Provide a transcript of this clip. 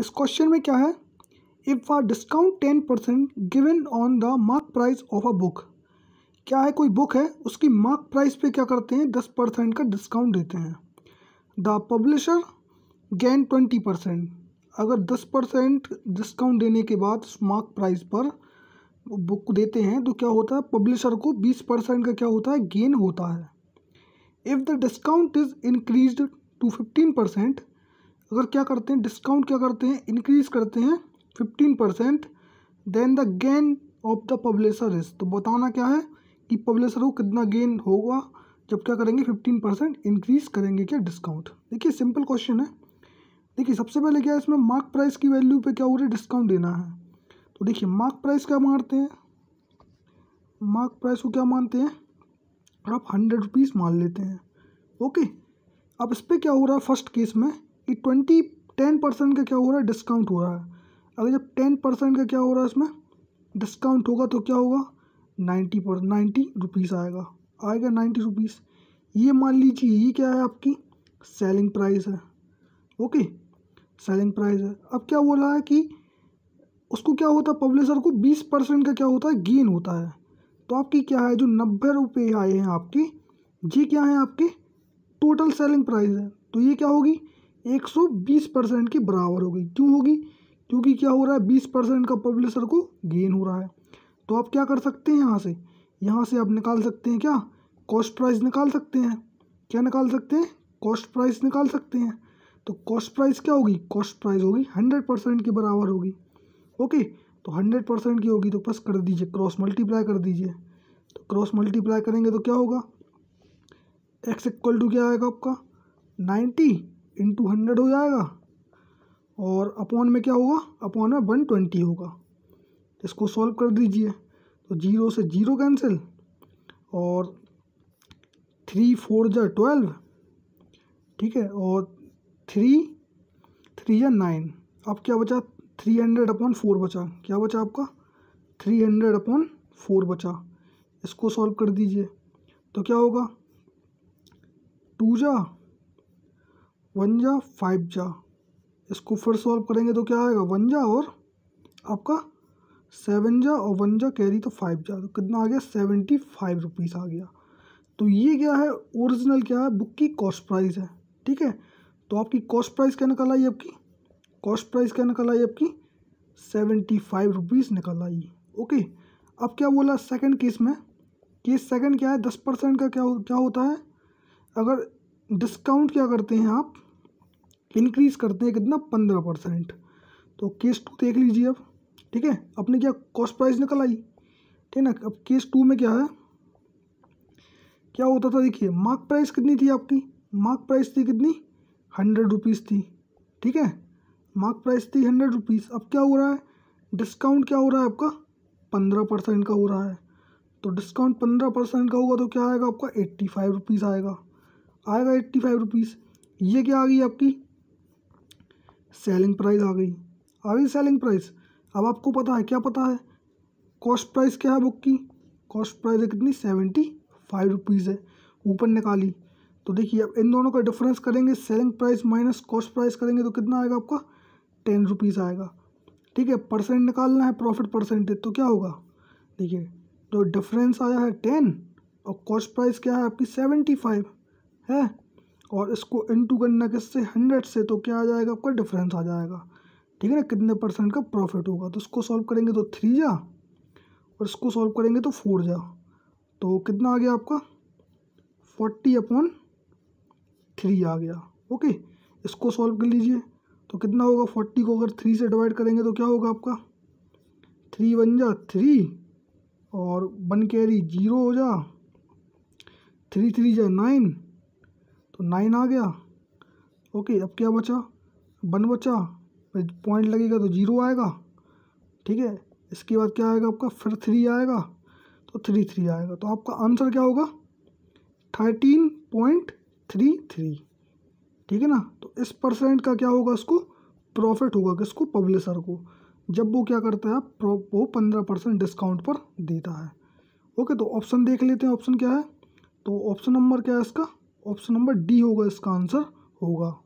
इस क्वेश्चन में क्या है if a discount ten percent given on the mark price of a book क्या है कोई बुक है उसकी मार्क प्राइस पे क्या करते हैं दस परसेंट का डिस्काउंट देते हैं the publisher gain twenty percent अगर दस परसेंट डिस्काउंट देने के बाद मार्क प्राइस पर बुक देते हैं तो क्या होता है पब्लिशर को बीस परसेंट का क्या होता है गेन होता है if the discount is increase to fifteen percent अगर क्या करते हैं डिस्काउंट क्या करते हैं इंक्रीज करते हैं fifteen percent then the gain of the publisher is तो बताना क्या है कि पब्लिशर को कितना गेन होगा जब क्या करेंगे फिफ्टीन परसेंट इंक्रीज करेंगे क्या डिस्काउंट देखिए सिंपल क्वेश्चन है देखिए सबसे पहले क्या है इसमें मार्क प्राइस की वैल्यू तो पे क्या हो रहा है डिस्काउंट देना है तो देखिए मार्क प्राइस क्या मारते हैं मार्क प्राइस को क्या मानते हैं आप हंड्रेड रुपीज़ मान लेते हैं ओके अब इस पर क्या हो रहा है फर्स्ट केस में कि ट्वेंटी टेन परसेंट का क्या हो रहा है डिस्काउंट हो रहा है अगर जब टेन परसेंट का क्या हो रहा है इसमें डिस्काउंट होगा तो क्या होगा नाइन्टी पर नाइन्टी रुपीज़ आएगा आएगा नाइन्टी रुपीज़ ये मान लीजिए ये क्या है आपकी सेलिंग प्राइस है ओके सेलिंग प्राइस है अब क्या बोला है कि उसको क्या होता है पब्लिशर को बीस परसेंट का क्या होता है गेन होता है तो आपकी क्या है जो नब्बे रुपये आए हैं आपके ये क्या है आपके टोटल सेलिंग प्राइस है तो ये क्या होगी 120 परसेंट के बराबर हो गई क्यों होगी क्योंकि क्या हो रहा है 20 परसेंट का पब्लिशर को गेन हो रहा है तो आप क्या कर सकते हैं यहाँ से यहाँ से आप निकाल सकते हैं क्या कॉस्ट प्राइस निकाल सकते हैं क्या निकाल सकते हैं कॉस्ट प्राइस निकाल सकते हैं तो कॉस्ट प्राइस क्या होगी कॉस्ट प्राइस होगी हंड्रेड परसेंट के बराबर होगी ओके तो हंड्रेड परसेंट की होगी तो बस कर दीजिए क्रॉस मल्टीप्लाई कर दीजिए तो क्रॉस मल्टीप्लाई करेंगे तो क्या होगा एक्स इक्वल टू क्या आएगा आपका नाइन्टी इंटू हंड्रेड हो जाएगा और अपॉन में क्या होगा अपॉन में वन ट्वेंटी होगा इसको सॉल्व कर दीजिए तो जीरो से जीरो कैंसिल और थ्री फोर जो ट्वेल्व ठीक है और थ्री थ्री या नाइन अब क्या बचा थ्री हंड्रेड अपॉन फोर बचा क्या बचा आपका थ्री हंड्रेड अपॉन फोर बचा इसको सॉल्व कर दीजिए तो क्या होगा टू जा वन जा फाइव जा इसको फिर सॉल्व करेंगे तो क्या आएगा वन जा और आपका सेवन जा और वन जा कैरी तो फाइव जा तो कितना आ गया सेवेंटी फाइव रुपीज़ आ गया तो ये क्या है ओरिजिनल क्या है बुक की कॉस्ट प्राइस है ठीक है तो आपकी कॉस्ट प्राइस क्या निकल आई आपकी कॉस्ट प्राइस क्या निकल आई आपकी सेवेंटी फाइव रुपीज़ निकल आई ओके अब क्या बोला सेकंड केस में केस सेकंड क्या है दस परसेंट का क्या क्या होता है अगर डिस्काउंट क्या करते हैं आप इंक्रीज़ करते हैं कितना पंद्रह परसेंट तो केस टू देख लीजिए अब ठीक है अपने क्या कॉस्ट प्राइस निकल आई ठीक है ना अब केस टू में क्या है क्या होता था देखिए मार्क प्राइस कितनी थी आपकी मार्क प्राइस थी कितनी हंड्रेड रुपीज़ थी ठीक है मार्क प्राइस थी हंड्रेड रुपीज़ अब क्या हो रहा है डिस्काउंट क्या हो रहा है आपका पंद्रह परसेंट का हो रहा है तो डिस्काउंट पंद्रह परसेंट का होगा तो क्या आएगा आपका एट्टी फाइव रुपीज़ आएगा आएगा एट्टी फाइव रुपीज़ ये क्या आ गई आपकी सेलिंग प्राइस आ गई आ गई सेलिंग प्राइस अब आपको पता है क्या पता है कॉस्ट प्राइस क्या है बुक की कॉस्ट प्राइस है कितनी सेवेंटी फाइव रुपीज़ है ऊपर निकाली तो देखिए अब इन दोनों का डिफरेंस करेंगे selling price minus cost price करेंगे तो कितना आएगा आपका टेन रुपीज़ आएगा ठीक है परसेंट निकालना है प्रॉफिट परसेंटेज तो क्या होगा देखिए तो डिफरेंस आया है टेन और कॉस्ट प्राइस क्या है आपकी सेवेंटी फाइव है और इसको इनटू करना किससे हंड्रेड से तो क्या आ जाएगा आपका डिफरेंस आ जाएगा ठीक है ना कितने परसेंट का प्रॉफिट होगा तो इसको सॉल्व करेंगे तो थ्री जा और इसको सॉल्व करेंगे तो फोर जा तो कितना आ गया आपका फोर्टी अपॉन थ्री आ गया ओके इसको सॉल्व कर लीजिए तो कितना होगा फोर्टी को अगर थ्री से डिवाइड करेंगे तो क्या होगा आपका थ्री वन जा थ्री और वन कैरी जीरो हो जा थ्री थ्री जा नाइन तो नाइन आ गया ओके अब क्या बचा वन बचा पॉइंट लगेगा तो जीरो आएगा ठीक है इसके बाद क्या आएगा आपका फिर थ्री आएगा तो थ्री थ्री आएगा तो आपका आंसर क्या होगा थर्टीन पॉइंट थ्री थ्री ठीक है ना तो इस परसेंट का क्या होगा उसको प्रॉफिट होगा किसको पब्लिशर को जब वो क्या करता है वो पंद्रह परसेंट डिस्काउंट पर देता है ओके तो ऑप्शन देख लेते हैं ऑप्शन क्या है तो ऑप्शन नंबर क्या है इसका ऑप्शन नंबर डी होगा इसका आंसर होगा